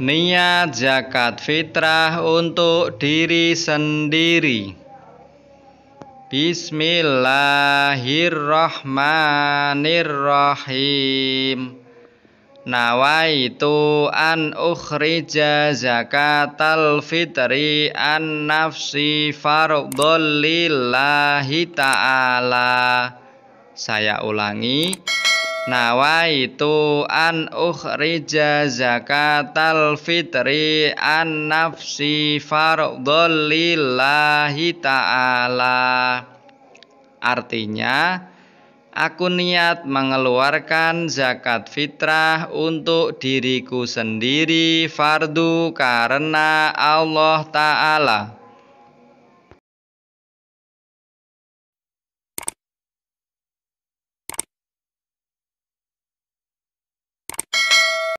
Niat zakat fitrah untuk diri sendiri. Bismillahirrahmanirrahim. Nawaitu an ukhrija zakatal fitri an nafsi fardhol lillahi ta'ala. Saya ulangi nawaitu an ukhrija zakatal fitri an nafsi fardhillahi ta'ala artinya aku niat mengeluarkan zakat fitrah untuk diriku sendiri fardu karena Allah taala